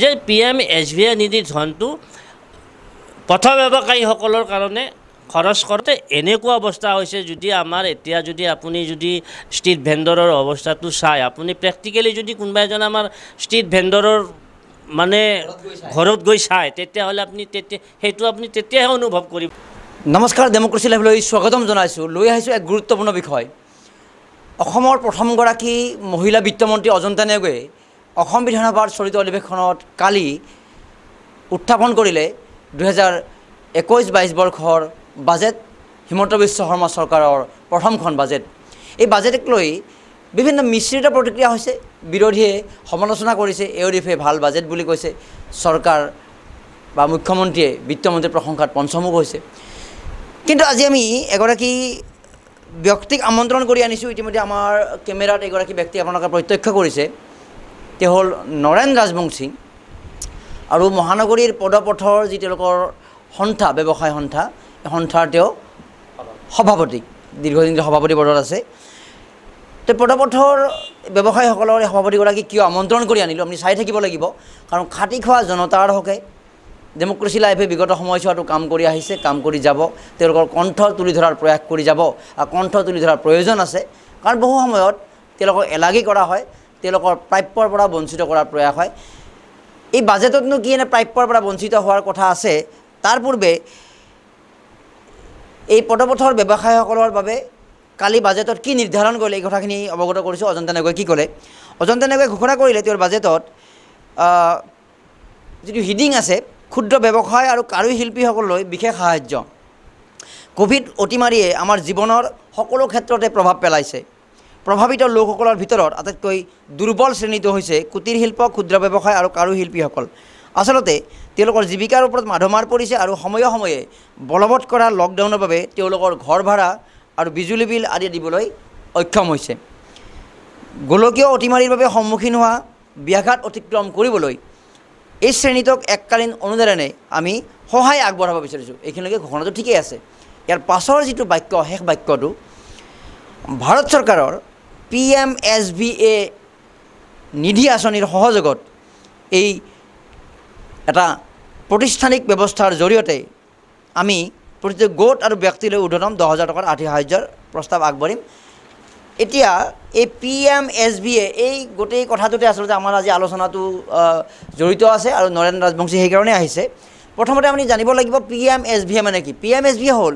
যে P M S V I Nidhi ধনটো পথ ব্যৱসায়ীসকলৰ কাৰণে খৰচ কৰোঁতে এনেকুৱা অৱস্থা হৈছে যদি আমাৰ এতিয়া যদি আপুনি যদি ষ্ট্ৰীট ভেণ্ডৰৰ অৱস্থাটো চায় আপুনি প্ৰেক্টিকেলি যদি কোনোবা এজন আমাৰ ষ্ট্ৰীট ভেণ্ডৰৰ মানে ঘৰত গৈ চায় তেতিয়াহ'লে আপুনি তেতিয়া সেইটো আপুনি তেতিয়াহে অনুভৱ কৰিব নমস্কাৰ ডেমক্ৰেচি লাইভলৈ স্বাগতম জনাইছোঁ লৈ আহিছোঁ এক গুৰুত্বপূৰ্ণ বিষয় অসমৰ প্ৰথমগৰাকী মহিলা বিত্তমন্ত্ৰী অজন্তা নেওগৈয়ে অসম বিধানসভাৰ চলিত অধিৱেশনত কালি উত্থাপন কৰিলে দুহেজাৰ একৈছ বাইছ বৰ্ষৰ বাজেট হিমন্ত বিশ্ব শৰ্মা চৰকাৰৰ প্ৰথমখন বাজেট এই বাজেটক লৈ বিভিন্ন মিশ্ৰিত প্ৰতিক্ৰিয়া হৈছে বিৰোধীয়ে সমালোচনা কৰিছে এ অ' ডিফে ভাল বাজেট বুলি কৈছে চৰকাৰ বা মুখ্যমন্ত্ৰীয়ে বিত্তমন্ত্ৰীৰ প্ৰশংসাত পঞ্চমুখ হৈছে কিন্তু আজি আমি এগৰাকী ব্যক্তিক আমন্ত্ৰণ কৰি আনিছোঁ ইতিমধ্যে আমাৰ কেমেৰাত এগৰাকী ব্যক্তি আপোনালোকে প্ৰত্যক্ষ কৰিছে ব্যক্তি হ'ল নৰেন ৰাজবংশী আৰু মহানগৰীৰ পদপথৰ যি তেওঁলোকৰ সন্থা ব্যৱসায় সন্থা এই সন্থাৰ তেওঁ সভাপতি দীৰ্ঘদিন সভাপতি পদত আছে তো পদপথৰ ব্যৱসায়ীসকলৰ সভাপতিগৰাকীক কিয় আমন্ত্ৰণ কৰি আনিলোঁ আপুনি চাই থাকিব লাগিব কাৰণ খাটি খোৱা জনতাৰ হকে ডেমক্ৰেচি লাইফে বিগত সময়ছোৱাটো কাম কৰি আহিছে কাম কৰি যাব তেওঁলোকৰ কণ্ঠ তুলি ধৰাৰ প্ৰয়াস কৰি যাব আৰু কণ্ঠ তুলি ধৰাৰ প্ৰয়োজন আছে কাৰণ বহু সময়ত তেওঁলোকক এলাগী কৰা হয় তেওঁলোকৰ প্ৰাপ্যৰ পৰা বঞ্চিত কৰাৰ প্ৰয়াস হয় এই বাজেটতনো কি এনে প্ৰাপ্যৰ পৰা বঞ্চিত হোৱাৰ কথা আছে তাৰ পূৰ্বে এই পদপথৰ ব্যৱসায়ীসকলৰ বাবে কালি বাজেটত কি নিৰ্ধাৰণ কৰিলে এই কথাখিনি অৱগত কৰিছোঁ অজন্তা নেগুৱাই কি ক'লে অজন্তা নেগুৱাই ঘোষণা কৰিলে তেওঁৰ বাজেটত যিটো হিডিং আছে ক্ষুদ্ৰ ব্যৱসায় আৰু কাৰুশিল্পীসকললৈ বিশেষ সাহাৰ্য ক'ভিড অতিমাৰীয়ে আমাৰ জীৱনৰ সকলো ক্ষেত্ৰতে প্ৰভাৱ পেলাইছে প্ৰভাৱিত লোকসকলৰ ভিতৰত আটাইতকৈ দুৰ্বল শ্ৰেণীটো হৈছে কুটিৰ শিল্প ক্ষুদ্ৰ ব্যৱসায় আৰু কাৰুশিল্পীসকল আচলতে তেওঁলোকৰ জীৱিকাৰ ওপৰত মাধমাৰ পৰিছে আৰু সময়ে সময়ে বলবৎ কৰা লকডাউনৰ বাবে তেওঁলোকৰ ঘৰ ভাড়া আৰু বিজুলী বিল আদি দিবলৈ অক্ষম হৈছে গোলকীয় অতিমাৰীৰ বাবে সন্মুখীন হোৱা ব্যাঘাত অতিক্ৰম কৰিবলৈ এই শ্ৰেণীটোক এককালীন অনুদানে আমি সহায় আগবঢ়াব বিচাৰিছোঁ এইখিনিলৈকে ঘোষণাটো ঠিকেই আছে ইয়াৰ পাছৰ যিটো বাক্য শেষ বাক্যটো ভাৰত চৰকাৰৰ P M S B A Nidhi আঁচনিৰ সহযোগত এই এটা প্ৰতিষ্ঠানিক ব্যৱস্থাৰ জৰিয়তে আমি প্ৰতিটো গোট আৰু ব্যক্তিলৈ উদ্ধৰণ দহ হাজাৰ টকাৰ আৰ্থিক সাহাৰ্যৰ প্ৰস্তাৱ আগবাঢ়িম এতিয়া এই P M S B A এই গোটেই কথাটোতে আচলতে আমাৰ আজি আলোচনাটো জড়িত আছে আৰু নৰেন ৰাজবংশী সেইকাৰণে আহিছে প্ৰথমতে আমি জানিব লাগিব P M S B A মানে কি P M S B A হ'ল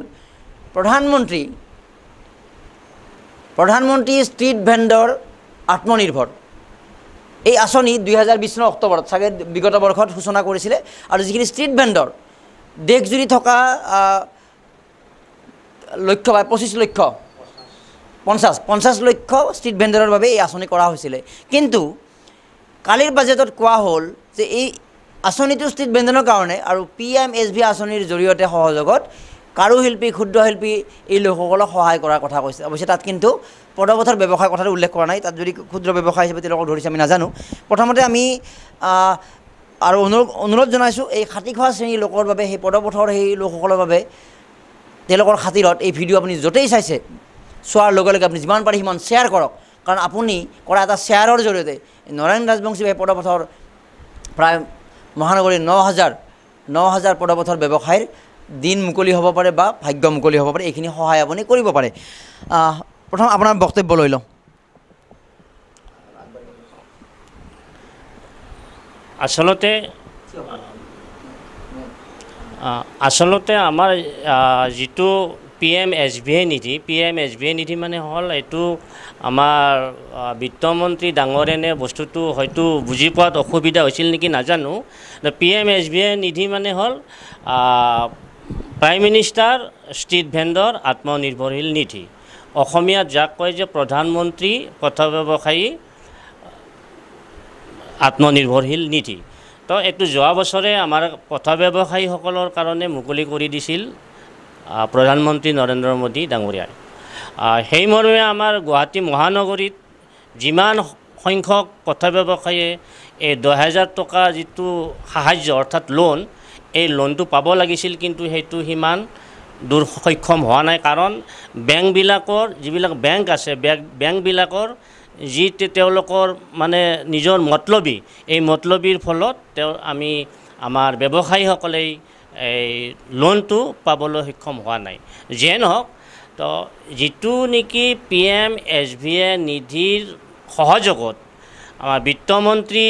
প্ৰধানমন্ত্ৰী প্ৰধানমন্ত্ৰী ষ্ট্ৰীট ভেণ্ডৰ আত্মনিৰ্ভৰ এই আঁচনি দুহেজাৰ বিছ চনৰ অক্টোবৰত চাগে বিগত বৰ্ষত সূচনা কৰিছিলে আৰু যিখিনি ষ্ট্ৰীট ভেণ্ডৰ দেশজুৰি থকা লক্ষ্য বা পঁচিছ লক্ষ পঞ্চাছ পঞ্চাছ লক্ষ ষ্ট্ৰীট ভেণ্ডাৰৰ বাবে এই আঁচনি কৰা হৈছিলে কিন্তু কালিৰ বাজেটত কোৱা হ'ল যে এই আঁচনিটো ষ্ট্ৰীট ভেণ্ডাৰৰ কাৰণে আৰু পি এম এছ ভি আঁচনিৰ জৰিয়তে সহযোগত কাৰুশিল্পী ক্ষুদ্ৰ শিল্পী এই লোকসকলক সহায় কৰাৰ কথা কৈছে অৱশ্যে তাত কিন্তু পদপথৰ ব্যৱসায়ৰ কথাটো উল্লেখ কৰা নাই তাত যদি ক্ষুদ্ৰ ব্যৱসায় হিচাপে তেওঁলোকক ধৰিছে আমি নাজানো প্ৰথমতে আমি আৰু অনুৰোধ অনুৰোধ জনাইছোঁ এই খাতি খোৱা শ্ৰেণীৰ লোকৰ বাবে সেই পদপথৰ সেই লোকসকলৰ বাবে তেওঁলোকৰ খাতিৰত এই ভিডিঅ' আপুনি য'তেই চাইছে চোৱাৰ লগে লগে আপুনি যিমান পাৰে সিমান শ্বেয়াৰ কৰক কাৰণ আপুনি কৰা এটা শ্বেয়াৰৰ জৰিয়তে নৰেন ৰাজবংশী ভাই পদপথৰ প্ৰায় মহানগৰীৰ ন হাজাৰ ন হাজাৰ পদপথৰ ব্যৱসায়ীৰ দিন মুকলি হ'ব পাৰে বা ভাগ্য মুকলি হ'ব পাৰে এইখিনি সহায় আপুনি কৰিব পাৰে প্ৰথম আপোনাৰ বক্তব্য লৈ লওঁ আচলতে আচলতে আমাৰ যিটো P M S B I Nidhi P M S B I Nidhi মানে হ'ল এইটো আমাৰ বিত্তমন্ত্ৰী ডাঙৰেনে বস্তুটো হয়তো বুজি পোৱাত অসুবিধা হৈছিল নেকি নাজানো P M S B I Nidhi মানে হ'ল প্ৰাইম মিনিষ্টাৰ ষ্ট্ৰীট ভেণ্ডৰ আত্মনিৰ্ভৰশীল নীতি অসমীয়াত যাক কয় যে প্ৰধানমন্ত্ৰী পথ ব্যৱসায়ী আত্মনিৰ্ভৰশীল নীতি তো এইটো যোৱা বছৰে আমাৰ পথ ব্যৱসায়ীসকলৰ কাৰণে মুকলি কৰি দিছিল প্ৰধানমন্ত্ৰী নৰেন্দ্ৰ মোদী ডাঙৰীয়াই সেই মৰ্মে আমাৰ গুৱাহাটী মহানগৰীত যিমান সংখ্যক পথ ব্যৱসায়ীয়ে এই দহ হাজাৰ টকা যিটো সাহাৰ্য অৰ্থাৎ লোন এই লোনটো পাব লাগিছিল কিন্তু সেইটো সিমান দূৰ সক্ষম হোৱা নাই কাৰণ বেংকবিলাকৰ যিবিলাক বেংক আছে বেংক বেংকবিলাকৰ যি তেওঁলোকৰ মানে নিজৰ মতলবী এই মতলবীৰ ফলত তেওঁ আমি আমাৰ ব্যৱসায়ীসকলে এই লোনটো পাবলৈ সক্ষম হোৱা নাই যিয়ে নহওক তো যিটো নেকি P M S V A নিধিৰ সহযোগত আমাৰ বিত্তমন্ত্ৰী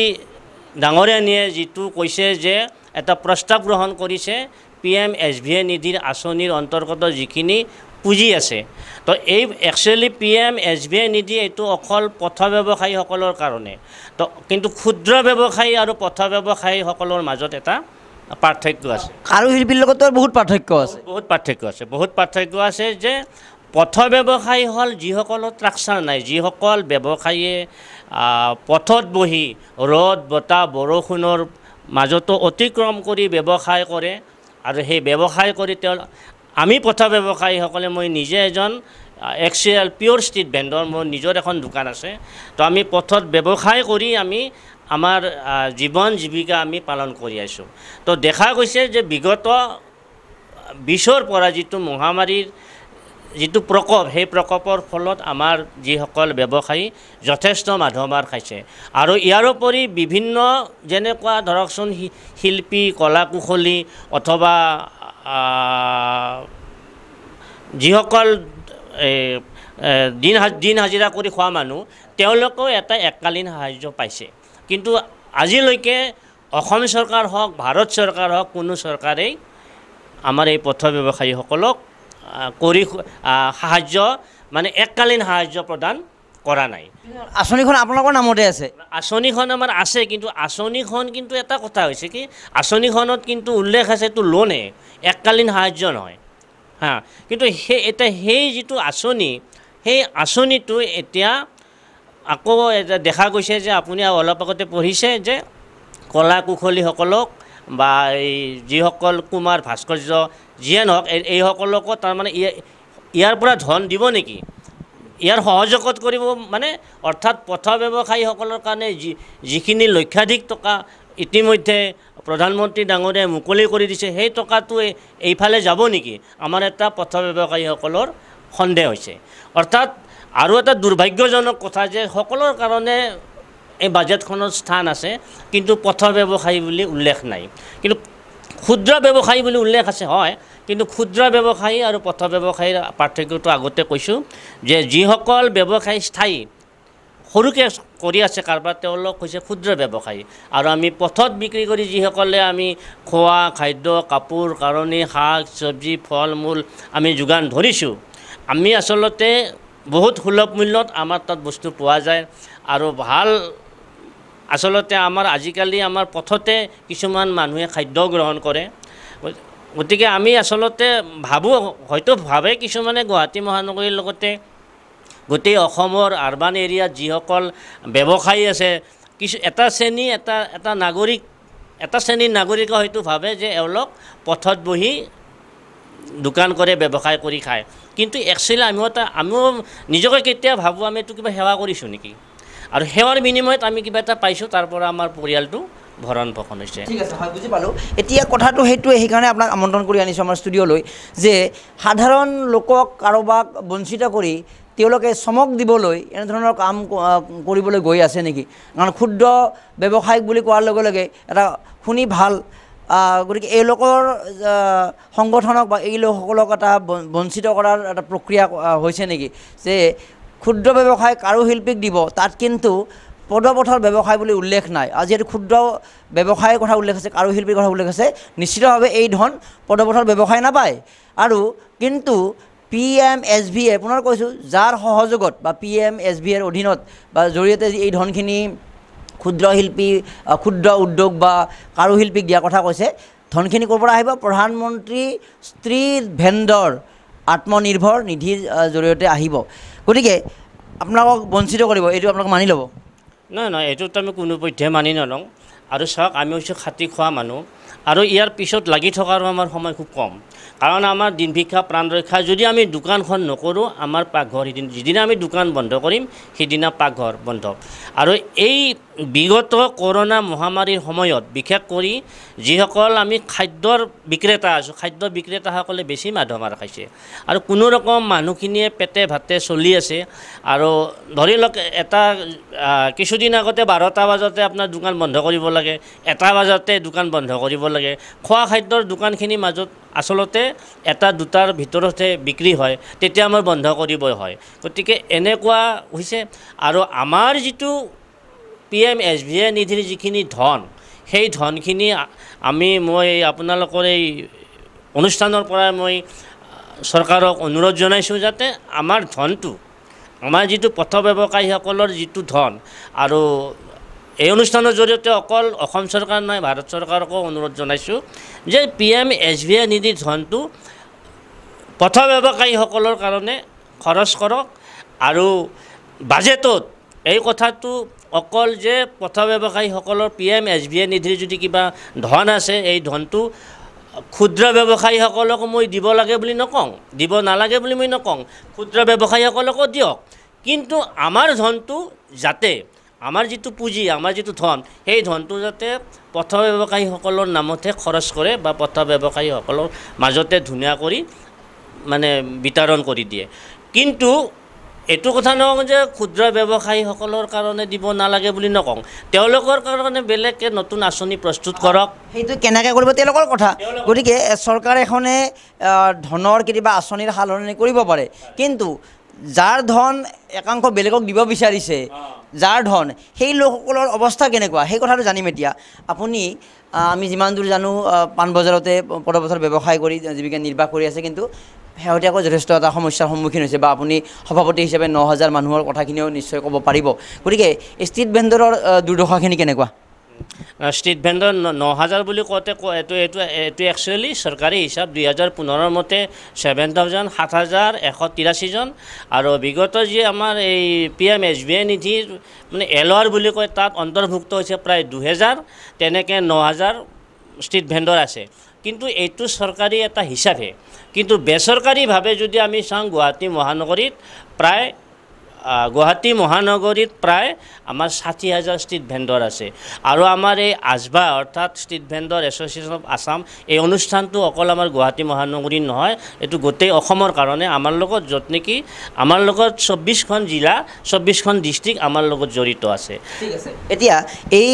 ডাঙৰীয়ানীয়ে যিটো কৈছে যে এটা প্ৰস্তাৱ গ্ৰহণ কৰিছে P M S V A নিধিৰ আঁচনিৰ অন্তৰ্গত যিখিনি পুঁজি আছে তো এই actually P M S V A Nidhi এইটো অকল পথ ব্যৱসায়ীসকলৰ কাৰণে তো কিন্তু ক্ষুদ্ৰ ব্যৱসায়ী আৰু পথ ব্যৱসায়ীসকলৰ মাজত এটা পাৰ্থক্য আছে আৰু শিল্পীৰ লগতো বহুত পাৰ্থক্য আছে বহুত পাৰ্থক্য আছে বহুত পাৰ্থক্য আছে যে পথ ব্যৱসায়ী হ'ল যিসকলৰ ট্ৰাকচাৰ নাই যিসকল ব্যৱসায়ীয়ে পথত বহি ৰ'দ বতাহ বৰষুণৰ মাজতো অতিক্ৰম কৰি ব্যৱসায় কৰে আৰু সেই ব্যৱসায় কৰি তেওঁ আমি পথা ব্যৱসায়ীসকলে মই নিজে এজন এক্স এল পিয়ৰ ষ্ট্ৰীট ভেণ্ডৰ মোৰ নিজৰ এখন দোকান আছে তো আমি পথত ব্যৱসায় কৰি আমি আমাৰ জীৱন জীৱিকা আমি পালন কৰি আছোঁ তো দেখা গৈছে যে বিগত বিছৰ পৰা যিটো মহামাৰীৰ যিটো প্ৰকোপ সেই প্ৰকোপৰ ফলত আমাৰ যিসকল ব্যৱসায়ী যথেষ্ট মাধমাৰ খাইছে আৰু ইয়াৰোপৰি বিভিন্ন যেনেকুৱা ধৰকচোন শিল্পী কলা কুশলী অথবা যিসকল দিন দিন হাজিৰা কৰি খোৱা মানুহ তেওঁলোকেও এটা এককালীন সাহাৰ্য পাইছে কিন্তু আজিলৈকে অসম চৰকাৰ হওক ভাৰত চৰকাৰ হওক কোনো চৰকাৰেই আমাৰ এই পথ ব্যৱসায়ীসকলক কৰি সাহায্য মানে এককালীন সাহায্য প্ৰদান কৰা নাই আঁচনিখন আপোনালোকৰ নামতে আছে আঁচনিখন আমাৰ আছে কিন্তু আঁচনিখন কিন্তু এটা কথা হৈছে কি আঁচনিখনত কিন্তু উল্লেখ আছে এইটো লোনে এককালীন সাহাৰ্য নহয় হা কিন্তু সেই এতিয়া সেই যিটো আঁচনি সেই আঁচনিটো এতিয়া আকৌ এতিয়া দেখা গৈছে যে আপুনি অলপ আগতে পঢ়িছে যে কলা কুশলীসকলক বা এই যিসকল কুমাৰ ভাস্কৰ্য যিয়ে নহওক এইসকলকো তাৰমানে ইয়াৰ পৰা ধন দিব নেকি ইয়াৰ সহযোগত কৰিব মানে অৰ্থাৎ পথ ব্যৱসায়ীসকলৰ কাৰণে যি যিখিনি লক্ষাধিক টকা ইতিমধ্যে প্ৰধানমন্ত্ৰী ডাঙৰীয়াই মুকলি কৰি দিছে সেই টকাটো এইফালে যাব নেকি আমাৰ এটা পথ ব্যৱসায়ীসকলৰ সন্দেহ হৈছে অৰ্থাৎ আৰু এটা দুৰ্ভাগ্যজনক কথা যে সকলোৰ কাৰণে এই বাজেটখনত স্থান আছে কিন্তু পথ ব্যৱসায়ী বুলি উল্লেখ নাই কিন্তু ক্ষুদ্ৰ ব্যৱসায়ী বুলি উল্লেখ আছে হয় কিন্তু ক্ষুদ্ৰ ব্যৱসায়ী আৰু পথ ব্যৱসায়ীৰ পাৰ্থক্যটো আগতে কৈছোঁ যে যিসকল ব্যৱসায়ী স্থায়ী সৰুকৈ কৰি আছে কাৰোবাৰ তেওঁলোক হৈছে ক্ষুদ্ৰ ব্যৱসায়ী আৰু আমি পথত বিক্ৰী কৰি যিসকলে আমি খোৱা খাদ্য কাপোৰ কাৰণী শাক চব্জি ফল মূল আমি যোগান ধৰিছোঁ আমি আচলতে বহুত সুলভ মূল্যত আমাৰ তাত বস্তু পোৱা যায় আৰু ভাল আচলতে আমাৰ আজিকালি আমাৰ পথতে কিছুমান মানুহে খাদ্য গ্ৰহণ কৰে গতিকে আমি আচলতে ভাবোঁ হয়তো ভাবে কিছুমানে গুৱাহাটী মহানগৰীৰ লগতে গোটেই অসমৰ আৰ্বান এৰিয়াত যিসকল ব্যৱসায়ী আছে কিছু এটা শ্ৰেণী এটা এটা নাগৰিক এটা শ্ৰেণীৰ নাগৰিকে হয়তো ভাবে যে এওঁলোক পথত বহি দোকান কৰে ব্যৱসায় কৰি খায় কিন্তু একচুৱেলি আমিও এটা আমিও নিজকে কেতিয়া ভাবোঁ আমি এইটো কিবা সেৱা কৰিছোঁ নেকি আৰু সেৱাৰ বিনিময়ত আমি কিবা এটা পাইছোঁ তাৰ পৰা আমাৰ পৰিয়ালটো ভৰণ পোষণ হৈছে ঠিক আছে হয় বুজি পালোঁ এতিয়া কথাটো সেইটোৱে সেইকাৰণে আপোনাক আমন্ত্ৰণ কৰি আনিছোঁ আমাৰ ষ্টুডিঅ'লৈ যে সাধাৰণ লোকক কাৰোবাক বঞ্চিত কৰি তেওঁলোকে চমক দিবলৈ এনেধৰণৰ কাম কৰিবলৈ গৈ আছে নেকি কাৰণ ক্ষুদ্ৰ ব্যৱসায়িক বুলি কোৱাৰ লগে লগে এটা শুনি ভাল গতিকে এইলোকৰ সংগঠনক বা এই লোকসকলক এটা বঞ্চিত কৰাৰ এটা প্ৰক্ৰিয়া হৈছে নেকি যে ক্ষুদ্ৰ ব্যৱসায় কাৰো শিল্পীক দিব তাত কিন্তু পদপথৰ ব্যৱসায় বুলি উল্লেখ নাই আৰু যিহেতু ক্ষুদ্ৰ ব্যৱসায়ৰ কথা উল্লেখ আছে কাৰো শিল্পীৰ কথা উল্লেখ আছে নিশ্চিতভাৱে এই ধন পদপথৰ ব্যৱসায় নাপায় আৰু কিন্তু P M S V A পুনৰ কৈছোঁ যাৰ সহযোগত বা পি এম এছ ভি এৰ অধীনত বা জৰিয়তে এই ধনখিনি শিল্পী ক্ষুদ্ৰ উদ্যোগ বা কাৰোশিল্পীক দিয়াৰ কথা কৈছে ধনখিনি ক'ৰ পৰা আহিব প্ৰধানমন্ত্ৰী স্ত্ৰী ভেণ্ডৰ আত্মনিৰ্ভৰ নিধিৰ জৰিয়তে আহিব গতিকে আপোনালোকক বঞ্চিত কৰিব এইটো আপোনালোকে মানি ল'ব নহয় নহয় এইটোতো আমি কোনোপধ্যে মানি নলওঁ আৰু চাওক আমি হৈছোঁ খাটি খোৱা মানুহ আৰু ইয়াৰ পিছত লাগি থকাৰো আমাৰ সময় খুব কম কাৰণ আমাৰ দিন ভিক্ষা প্ৰাণ ৰক্ষা যদি আমি দোকানখন নকৰোঁ আমাৰ পাকঘৰ সিদিনা যিদিনা আমি দোকান বন্ধ কৰিম সিদিনা পাকঘৰ বন্ধ আৰু এই বিগত কৰোণা মহামাৰীৰ সময়ত বিশেষ কৰি যিসকল আমি খাদ্যৰ বিক্ৰেতা আছোঁ খাদ্য বিক্ৰেতাসকলে বেছি মাধমাৰ খাইছে আৰু কোনো ৰকম মানুহখিনিয়ে পেটে ভাতে চলি আছে আৰু ধৰি লওক এটা কিছুদিন আগতে বাৰটা বজাতে আপোনাৰ দোকান বন্ধ কৰিব লাগে এটা বজাতে দোকান বন্ধ কৰিব লাগে খোৱা খাদ্যৰ দোকানখিনিৰ মাজত আচলতে এটা দুটাৰ ভিতৰতহে বিক্ৰী হয় তেতিয়া আমাৰ বন্ধ কৰিবই হয় গতিকে এনেকুৱা হৈছে আৰু আমাৰ যিটো P M S B I নিধিৰ যিখিনি ধন সেই ধনখিনি আমি মই আপোনালোকৰ এই অনুষ্ঠানৰ পৰা মই চৰকাৰক অনুৰোধ জনাইছোঁ যাতে আমাৰ ধনটো আমাৰ যিটো পথ ব্যৱসায়ীসকলৰ যিটো ধন আৰু এই অনুষ্ঠানৰ জৰিয়তে অকল অসম চৰকাৰ নহয় ভাৰত চৰকাৰকো অনুৰোধ জনাইছোঁ যে P M S B I নিধিৰ ধনটো পথ ব্যৱসায়ীসকলৰ কাৰণে খৰচ কৰক আৰু বাজেটত এই কথাটো অকল যে পথ ব্যৱসায়ীসকলৰ P M S B I নিধিৰ যদি কিবা ধন আছে এই ধনটো ক্ষুদ্ৰ ব্যৱসায়ীসকলক মই দিব লাগে বুলি নকওঁ দিব নালাগে বুলি মই নকওঁ ক্ষুদ্ৰ ব্যৱসায়ীসকলকো দিয়ক কিন্তু আমাৰ ধনটো যাতে আমাৰ যিটো পুঁজি আমাৰ যিটো ধন সেই ধনটো যাতে পথ ব্যৱসায়ীসকলৰ নামতহে খৰচ কৰে বা পথ ব্যৱসায়ীসকলৰ মাজতে ধুনীয়া কৰি মানে বিতৰণ কৰি দিয়ে কিন্তু এইটো কথা নকওঁ যে ক্ষুদ্ৰ ব্যৱসায়ীসকলৰ কাৰণে দিব নালাগে বুলি নকওঁ তেওঁলোকৰ কাৰণে বেলেগকে নতুন আঁচনি প্ৰস্তুত কৰক সেইটো কেনেকে কৰিব তেওঁলোকৰ কথা গতিকে চৰকাৰ এখনে ধনৰ কেতিয়াবা আঁচনিৰ সাল সলনি কৰিব পাৰে কিন্তু যাৰ ধন একাংশ বেলেগক দিব বিচাৰিছে যাৰ ধন সেই লোকসকলৰ অৱস্থা কেনেকুৱা সেই কথাটো জানিম এতিয়া আপুনি আমি যিমান দূৰ জানো পাণবজাৰতে পদবছৰ ব্যৱসায় কৰি জীৱিকা নিৰ্বাহ কৰি আছে কিন্তু শেহতীয়াকৈ যথেষ্ট এটা সমস্যাৰ সন্মুখীন হৈছে বা আপুনি সভাপতি হিচাপে ন হাজাৰ মানুহৰ কথাখিনিও নিশ্চয় ক'ব পাৰিব গতিকে ষ্ট্ৰীট ভেণ্ডৰৰ দুৰ্দশাখিনি কেনেকুৱা ষ্ট্ৰীট ভেণ্ডৰ ন ন হাজাৰ বুলি কওঁতে এইটো এইটো এইটো একচুৱেলি চৰকাৰী হিচাপ দুই হাজাৰ পোন্ধৰৰ মতে ছেভেন থাউজেণ্ড সাত হাজাৰ এশ তিৰাশীজন আৰু বিগত যি আমাৰ এই P M S B I নিধিৰ মানে এল আৰ বুলি কয় তাত অন্তৰ্ভুক্ত হৈছে প্ৰায় দুহেজাৰ তেনেকৈ ন হাজাৰ ষ্ট্ৰীট ভেণ্ডৰ আছে কিন্তু এইটো চৰকাৰী এটা হিচাপে কিন্তু বেচৰকাৰীভাৱে যদি আমি চাওঁ গুৱাহাটী মহানগৰীত প্ৰায় গুৱাহাটী মহানগৰীত প্ৰায় আমাৰ ষাঠি হাজাৰ ষ্ট্ৰীট ভেণ্ডৰ আছে আৰু আমাৰ এই আজবা অৰ্থাৎ street vendor association of Assam এই অনুষ্ঠানটো অকল আমাৰ গুৱাহাটী মহানগৰীত নহয় এইটো গোটেই অসমৰ কাৰণে আমাৰ লগত য'ত নেকি আমাৰ লগত চৌব্বিছখন জিলা চৌব্বিছখন ডিষ্ট্ৰিক্ট আমাৰ লগত জড়িত আছে ঠিক আছে এতিয়া এই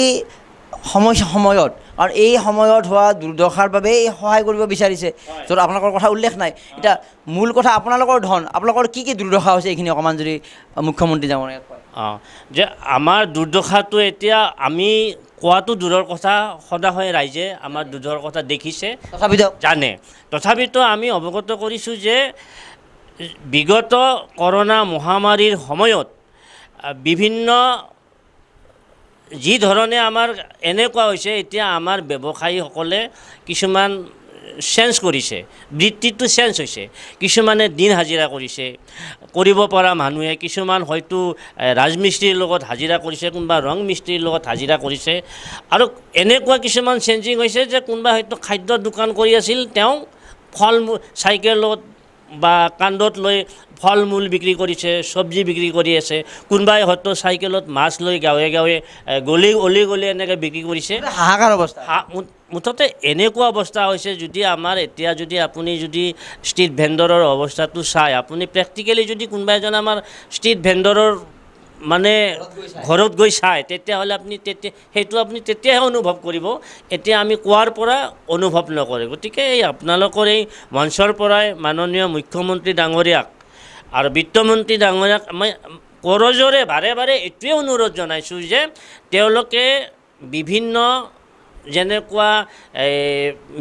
সময় সময়ত আৰু এই সময়ত হোৱা দুৰ্দশাৰ বাবে এই সহায় কৰিব বিচাৰিছে য'ত আপোনালোকৰ কথা উল্লেখ নাই এতিয়া মূল কথা আপোনালোকৰ ধন আপোনালোকৰ কি কি দুৰ্দশা হৈছে এইখিনি অকণমান যদি মুখ্যমন্ত্ৰী যাব অঁ যে আমাৰ দুৰ্দশাটো এতিয়া আমি কোৱাটো দূৰৰ কথা সদা হয় ৰাইজে আমাৰ দূৰৰ কথা দেখিছে তথাপিতো জানে তথাপিতো আমি অৱগত কৰিছোঁ যে বিগত কৰোণা মহামাৰীৰ সময়ত বিভিন্ন যি ধৰণে আমাৰ এনেকুৱা হৈছে এতিয়া আমাৰ ব্যৱসায়ীসকলে কিছুমান চেঞ্জ কৰিছে বৃত্তিটো চেঞ্জ হৈছে কিছুমানে দিন হাজিৰা কৰিছে কৰিব পৰা মানুহে কিছুমান হয়তো ৰাজমিস্ত্ৰীৰ লগত হাজিৰা কৰিছে কোনোবা ৰং মিস্ত্ৰীৰ লগত হাজিৰা কৰিছে আৰু এনেকুৱা কিছুমান চেঞ্জিং হৈছে যে কোনোবা হয়তো খাদ্য দোকান কৰি আছিল তেওঁ ফল চাইকেলত বা কান্দত লৈ ফল মূল বিক্ৰী কৰিছে চব্জি বিক্ৰী কৰি আছে কোনোবাই হয়তো চাইকেলত মাছ লৈ গাঁৱে গাঁৱে গলি অলি গলি এনেকৈ বিক্ৰী কৰিছে হাহাকাৰ অৱস্থা মুঠতে এনেকুৱা অৱস্থা হৈছে যদি আমাৰ এতিয়া যদি আপুনি যদি ষ্ট্ৰীট ভেণ্ডৰৰ অৱস্থাটো চাই আপুনি প্ৰেক্টিকেলি যদি কোনোবা এজন আমাৰ ষ্ট্ৰীট ভেণ্ডৰৰ মানে ঘৰত গৈ চায় তেতিয়াহ'লে আপুনি তেতিয়া সেইটো আপুনি তেতিয়াহে অনুভৱ কৰিব এতিয়া আমি কোৱাৰ পৰা অনুভৱ নকৰে গতিকে এই আপোনালোকৰ এই মঞ্চৰ পৰাই মাননীয় মুখ্যমন্ত্ৰী ডাঙৰীয়াক আৰু বিত্তমন্ত্ৰী ডাঙৰীয়াক মই ক'ৰজোৰে বাৰে বাৰে এইটোৱে অনুৰোধ জনাইছোঁ যে তেওঁলোকে বিভিন্ন যেনেকুৱা এই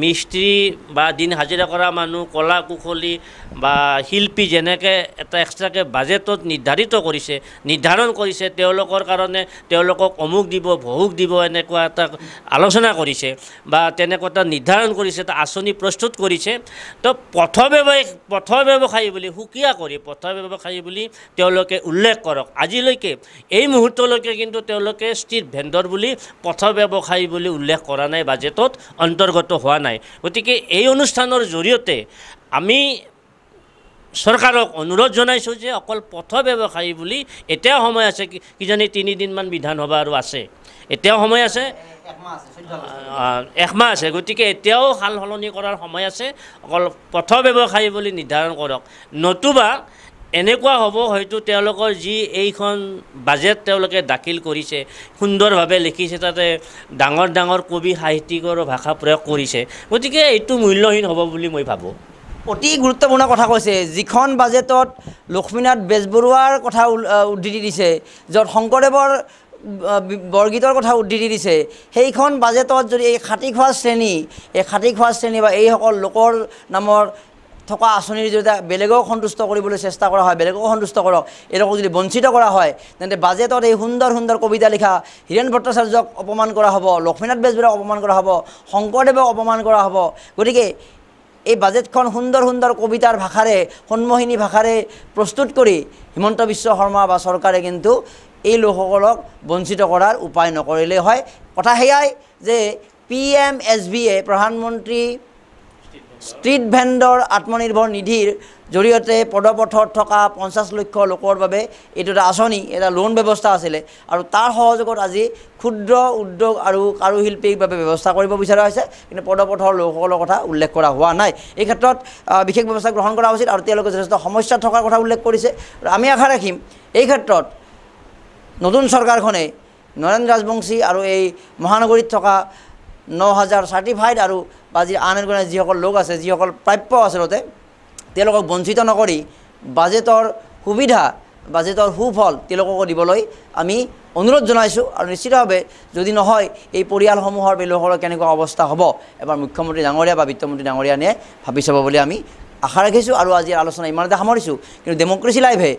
মিস্ত্ৰী বা দিন হাজিৰা কৰা মানুহ কলা কুশলী বা শিল্পী যেনেকৈ এটা এক্সট্ৰাকৈ বাজেটত নিৰ্ধাৰিত কৰিছে নিৰ্ধাৰণ কৰিছে তেওঁলোকৰ কাৰণে তেওঁলোকক অমুক দিব ভহুক দিব এনেকুৱা এটা আলোচনা কৰিছে বা তেনেকুৱা এটা নিৰ্ধাৰণ কৰিছে এটা আঁচনি প্ৰস্তুত কৰিছে তো পথ ব্যৱসায় পথ ব্যৱসায়ী বুলি সুকীয়া কৰি পথ ব্যৱসায়ী বুলি তেওঁলোকে উল্লেখ কৰক আজিলৈকে এই মুহূৰ্তলৈকে কিন্তু তেওঁলোকে ষ্ট্ৰীট ভেণ্ডৰ বুলি পথ ব্যৱসায়ী বুলি উল্লেখ কৰে কৰা নাই বাজেটত অন্তৰ্গত হোৱা নাই গতিকে এই অনুষ্ঠানৰ জৰিয়তে আমি চৰকাৰক অনুৰোধ জনাইছোঁ যে অকল পথ ব্যৱসায়ী বুলি এতিয়াও সময় আছে কিজানি তিনিদিনমান বিধানসভা আৰু আছে এতিয়াও সময় আছে একমাহ আছে গতিকে এতিয়াও সাল সলনি কৰাৰ সময় আছে অকল পথ ব্যৱসায়ী বুলি নিৰ্ধাৰণ কৰক নতুবা এনেকুৱা হ'ব হয়তো তেওঁলোকৰ যি এইখন বাজেট তেওঁলোকে দাখিল কৰিছে সুন্দৰভাৱে লিখিছে তাতে ডাঙৰ ডাঙৰ কবি সাহিত্যিকৰ ভাষা প্ৰয়োগ কৰিছে গতিকে এইটো মূল্যহীন হ'ব বুলি মই ভাবোঁ অতি গুৰুত্বপূৰ্ণ কথা কৈছে যিখন বাজেটত লক্ষ্মীনাথ বেজবৰুৱাৰ কথা উদ্ধৃতি দিছে য'ত শংকৰদেৱৰ বৰগীতৰ কথা উদ্ধৃতি দিছে সেইখন বাজেটত যদি এই খাতি খোৱা শ্ৰেণী এই খাতি খোৱা শ্ৰেণী বা এইসকল লোকৰ নামৰ থকা আঁচনিৰ জৰিয়তে বেলেগক সন্তুষ্ট কৰিবলৈ চেষ্টা কৰা হয় বেলেগক সন্তুষ্ট কৰক এইলোকক যদি বঞ্চিত কৰা হয় তেন্তে বাজেটত এই সুন্দৰ সুন্দৰ কবিতা লিখা হীৰেণ ভট্টাচাৰ্যক অপমান কৰা হ'ব লক্ষ্মীনাথ বেজবৰুৱাক অপমান কৰা হ'ব শংকৰদেৱক অপমান কৰা হ'ব গতিকে এই বাজেটখন সুন্দৰ সুন্দৰ কবিতাৰ ভাষাৰে সন্মোহিনী ভাষাৰে প্ৰস্তুত কৰি হিমন্ত বিশ্ব শৰ্মা বা চৰকাৰে কিন্তু এই লোকসকলক বঞ্চিত কৰাৰ উপায় নকৰিলেই হয় কথা সেয়াই যে P M S B A প্ৰধানমন্ত্ৰী ষ্ট্ৰীট ভেণ্ডৰ আত্মনিৰ্ভৰ নিধিৰ জৰিয়তে পদপথত থকা পঞ্চাছ লক্ষ লোকৰ বাবে এইটো এটা আঁচনি এটা লোন ব্যৱস্থা আছিলে আৰু তাৰ সহযোগত আজি ক্ষুদ্ৰ উদ্যোগ আৰু কাৰুশিল্পীৰ বাবে ব্যৱস্থা কৰিব বিচৰা হৈছে কিন্তু পদপথৰ লোকসকলৰ কথা উল্লেখ কৰা হোৱা নাই এই ক্ষেত্ৰত বিশেষ ব্যৱস্থা গ্ৰহণ কৰা উচিত আৰু তেওঁলোকে যথেষ্ট সমস্যা থকাৰ কথা উল্লেখ কৰিছে আৰু আমি আশা ৰাখিম এই ক্ষেত্ৰত নতুন চৰকাৰখনে নৰেন ৰাজবংশী আৰু এই মহানগৰীত থকা ন হাজাৰ চাৰ্টিফাইড আৰু বা যি আন এনেকুৱা যিসকল লোক আছে যিসকল প্ৰাপ্য আচলতে তেওঁলোকক বঞ্চিত নকৰি বাজেটৰ সুবিধা বাজেটৰ সুফল তেওঁলোককো দিবলৈ আমি অনুৰোধ জনাইছোঁ আৰু নিশ্চিতভাৱে যদি নহয় এই পৰিয়ালসমূহৰ লোকসকলৰ কেনেকুৱা অৱস্থা হ'ব এবাৰ মুখ্যমন্ত্ৰী ডাঙৰীয়া বা বিত্তমন্ত্ৰী ডাঙৰীয়ানে ভাবি চাব বুলি আমি আশা ৰাখিছোঁ আৰু আজি আলোচনা ইমানতে সামৰিছোঁ কিন্তু ডেমক্ৰেচি লাইভে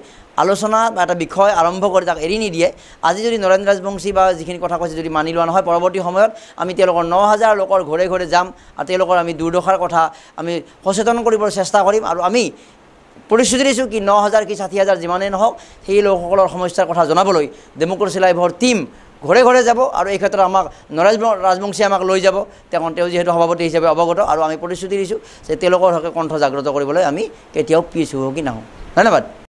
আলোচনা বা এটা বিষয় আৰম্ভ কৰি তাক এৰি নিদিয়ে আজি যদি নৰেন্দ্ৰ ৰাজবংশী বা যিখিনি কথা কৈছে যদি মানি লোৱা নহয় পৰৱৰ্তী সময়ত আমি তেওঁলোকৰ ন হাজাৰ লোকৰ ঘৰে ঘৰে যাম আৰু তেওঁলোকৰ আমি দুৰ্দশাৰ কথা আমি সচেতন কৰিবলৈ চেষ্টা কৰিম আৰু আমি প্ৰতিশ্ৰুতি দিছোঁ কি ন হাজাৰ কি ষাঠি হাজাৰ যিমানেই নহওক সেই লোকসকলৰ সমস্যাৰ কথা জনাবলৈ ডেমক্ৰেচি লাইভৰ টীম ঘৰে ঘৰে যাব আৰু এই ক্ষেত্ৰত আমাক নৰাজ ৰাজবংশী আমাক লৈ যাব তেওঁ তেওঁ যিহেতু সভাপতি হিচাপে অৱগত আৰু আমি প্ৰতিশ্ৰুতি দিছোঁ যে তেওঁলোকৰ হকে কণ্ঠ জাগ্ৰত কৰিবলৈ আমি কেতিয়াও পিছ হওঁ কি নাহোঁ ধন্যবাদ